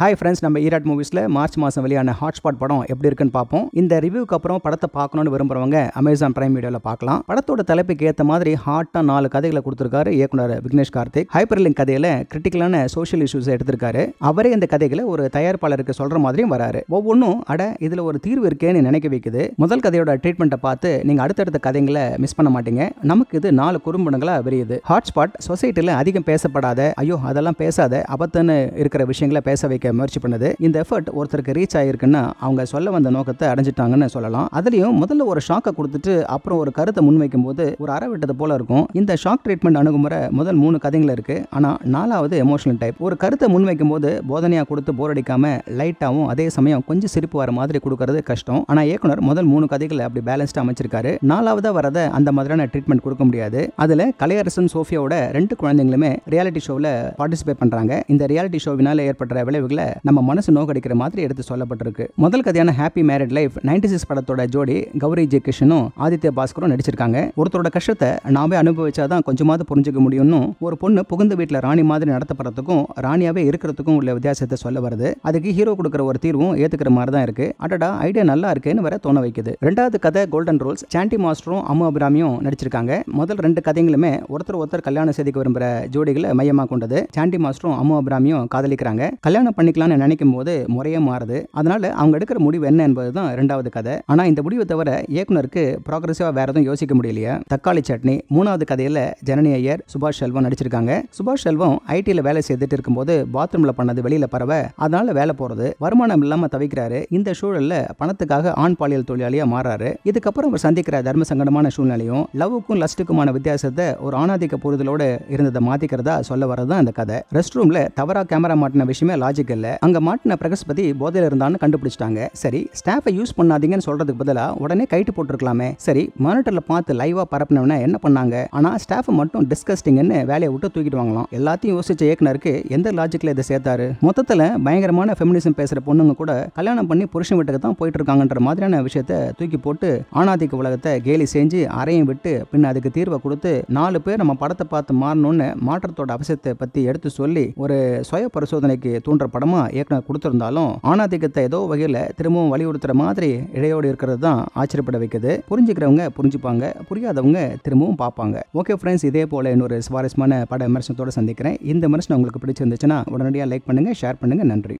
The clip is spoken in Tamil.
ஹாய் ஃப்ரெண்ட்ஸ் நம்ம ஈராட் மூவிஸில் மார்ச் மாதம் வெளியான ஹாட்ஸ்பாட் படம் எப்படி இருக்குன்னு பார்ப்போம் இந்த ரிவ்யூக்கு அப்புறம் படத்தை பார்க்கணும்னு விரும்புகிறவங்க அமேசான் பிரைம் வீடியோவில் பார்க்கலாம் படத்தோட தலைப்புக்கு ஏற்ற மாதிரி ஹாட்டாக நாலு கதைகளை கொடுத்துருக்காரு இயக்குனர் விக்னேஷ் கார்த்திக் ஹைப்பர் லிங்க் கதையில் கிரிட்டிக்கலான சோஷியல் இஷ்யூஸ் எடுத்திருக்காரு அவரே இந்த கதைகளை ஒரு தயாரிப்பாளருக்கு சொல்கிற மாதிரியும் வராரு ஒவ்வொன்றும் அட இதில் ஒரு தீர்வு இருக்கேன்னு நினைக்க வைக்குது முதல் கதையோட ட்ரீட்மெண்ட்டை பார்த்து நீங்கள் அடுத்தடுத்த கதைங்களை மிஸ் பண்ண மாட்டீங்க நமக்கு இது நாலு குறும்படங்களாக விரியுது ஹாட்ஸ்பாட் சொசைட்டியில் அதிகம் பேசப்படாத ஐயோ அதெல்லாம் பேசாத அபத்தன்னு இருக்கிற விஷயங்களை பேச வைக்க முயற்சி பண்ணது இந்த எஃபர்ட் ஒருத்தருக்கு ரீச் ஆகிருக்குன்னா அவங்க சொல்ல வந்த நோக்கத்தை அடைஞ்சிட்டாங்கன்னு சொல்லலாம் அதுலயும் முதல்ல ஒரு ஷாக்கை கொடுத்துட்டு அப்புறம் ஒரு கருத்தை முன்வைக்கும் போது ஒரு அறவிட்டது போல இருக்கும் இந்த ஷாக் ட்ரீட்மெண்ட் அணுகுமுறை முதல் மூணு கதைகள் இருக்கு ஆனா நாலாவது எமோஷனல் டைப் ஒரு கருத்தை முன்வைக்கும் போது போதனையா கொடுத்து போர் அடிக்காம லைட்டாகவும் அதே சமயம் கொஞ்சம் சிரிப்பு வர மாதிரி கொடுக்கறது கஷ்டம் ஆனால் இயக்குனர் முதல் மூணு கதைகளை அப்படி பேலன்ஸ்டா அமைச்சிருக்காரு நாலாவதா வரத அந்த மாதிரியான ட்ரீட்மெண்ட் கொடுக்க முடியாது அதில் கலையரசன் சோஃபியாவோட ரெண்டு குழந்தைங்களுமே ரியாலிட்டி ஷோவில் பார்ட்டிசிபேட் பண்ணுறாங்க இந்த ரியாலிட்டி ஷோவினால ஏற்படுற விளைவுகள் டைட்டிலில் நம்ம மனசு நோக்கடிக்கிற மாதிரி எடுத்து சொல்லப்பட்டிருக்கு முதல் கதையான happy married life ninety six படத்தோட ஜோடி கௌரி ஜெய கிருஷ்ணனும் ஆதித்ய பாஸ்கரும் நடிச்சிருக்காங்க ஒருத்தரோட கஷ்டத்தை நாமே அனுபவிச்சாதான் கொஞ்சமாவது புரிஞ்சுக்க முடியும்னு ஒரு பொண்ணு புகுந்த வீட்டில் ராணி மாதிரி நடத்தப்படுறதுக்கும் ராணியாவே இருக்கிறதுக்கும் உள்ள வித்தியாசத்தை சொல்ல வருது அதுக்கு ஹீரோ கொடுக்குற ஒரு தீர்வும் ஏத்துக்கிற மாதிரி தான் இருக்கு அடடா ஐடியா நல்லா இருக்குன்னு வர தோண வைக்குது ரெண்டாவது கதை கோல்டன் ரோல்ஸ் சாண்டி மாஸ்டரும் அம்மு அபிராமியும் நடிச்சிருக்காங்க முதல் ரெண்டு கதைகளுமே ஒருத்தர் ஒருத்தர் கல்யாணம் செய்திக்கு விரும்புகிற ஜோடிகளை மையமாக கொண்டது சாண்டி மாஸ்டரும் அம்மு அபிராமியும் காதலிக்கிறாங்க கல்யாணம் பண்ணிக்கலாம்னு நினைக்கும் போது முறையே மாறுது அதனால் அவங்க எடுக்கிற முடிவு என்ன என்பது தான் ரெண்டாவது கதை ஆனால் இந்த முடிவை தவிர இயக்குனருக்கு ப்ராக்ரஸிவா வேறு எதுவும் யோசிக்க முடியலையா தக்காளி சட்னி மூணாவது கதையில் ஜனனி ஐயர் சுபாஷ் செல்வம் நடிச்சிருக்காங்க சுபாஷ் செல்வம் ஐடியில் வேலை செய்துட்டு இருக்கும்போது பாத்ரூமில் பண்ணது வெளியில் பரவ அதனால் வேலை போகிறது வருமானம் இல்லாமல் தவிக்கிறாரு இந்த சூழல்ல பணத்துக்காக ஆண் பாலியல் தொழிலாளியாக மாறாரு இதுக்கப்புறம் அவர் சந்திக்கிற தர்ம சங்கடமான சூழ்நிலையும் லவ்வுக்கும் லஸ்ட்டுக்குமான வித்தியாசத்தை ஒரு ஆணாதிக்க புரிதலோடு இருந்ததை மாத்திக்கிறதா சொல்ல வரது தான் கதை ரெஸ்ட் ரூம்ல தவறா கேமரா மாட்டின விஷயமே லாஜிக் இருக்குல்ல அங்கே மாட்டின பிரகஸ்பதி போதையில் இருந்தான்னு கண்டுபிடிச்சிட்டாங்க சரி ஸ்டாஃபை யூஸ் பண்ணாதீங்கன்னு சொல்றதுக்கு பதிலாக உடனே கைட்டு போட்டிருக்கலாமே சரி மானிட்டரில் பார்த்து லைவாக பரப்பினவன என்ன பண்ணாங்க ஆனால் ஸ்டாஃப் மட்டும் டிஸ்கஸ்டிங்னு வேலையை விட்டு தூக்கிட்டு வாங்கலாம் எல்லாத்தையும் யோசிச்ச இயக்குனருக்கு எந்த லாஜிக்கில் இதை சேர்த்தாரு மொத்தத்தில் பயங்கரமான ஃபெமினிசம் பேசுகிற பொண்ணுங்க கூட கல்யாணம் பண்ணி புருஷன் வீட்டுக்கு தான் போயிட்டு இருக்காங்கன்ற மாதிரியான விஷயத்த தூக்கி போட்டு ஆணாதிக்க உலகத்தை கேலி செஞ்சு அறையும் விட்டு பின் அதுக்கு தீர்வை கொடுத்து நாலு பேர் நம்ம படத்தை பார்த்து மாறணும்னு மாற்றத்தோட அவசியத்தை பற்றி எடுத்து சொல்லி ஒரு சுய பரிசோதனைக்கு தூண்டப்பட படமாக இயக்குனர் கொடுத்துருந்தாலும் ஆணாதிக்கத்தை ஏதோ வகையில் திரும்பவும் வலியுறுத்துற மாதிரி இடையோடு இருக்கிறது தான் ஆச்சரியப்பட வைக்குது புரிஞ்சுக்கிறவங்க புரிஞ்சுப்பாங்க புரியாதவங்க திரும்பவும் பார்ப்பாங்க ஓகே ஃப்ரெண்ட்ஸ் இதே போல் இன்னொரு சுவாரஸ்யமான பட விமர்சனத்தோட சந்திக்கிறேன் இந்த விமர்சனம் உங்களுக்கு பிடிச்சிருந்துச்சுன்னா உடனடியாக லைக் பண்ணுங்கள் ஷேர் பண்ணுங்கள் நன்றி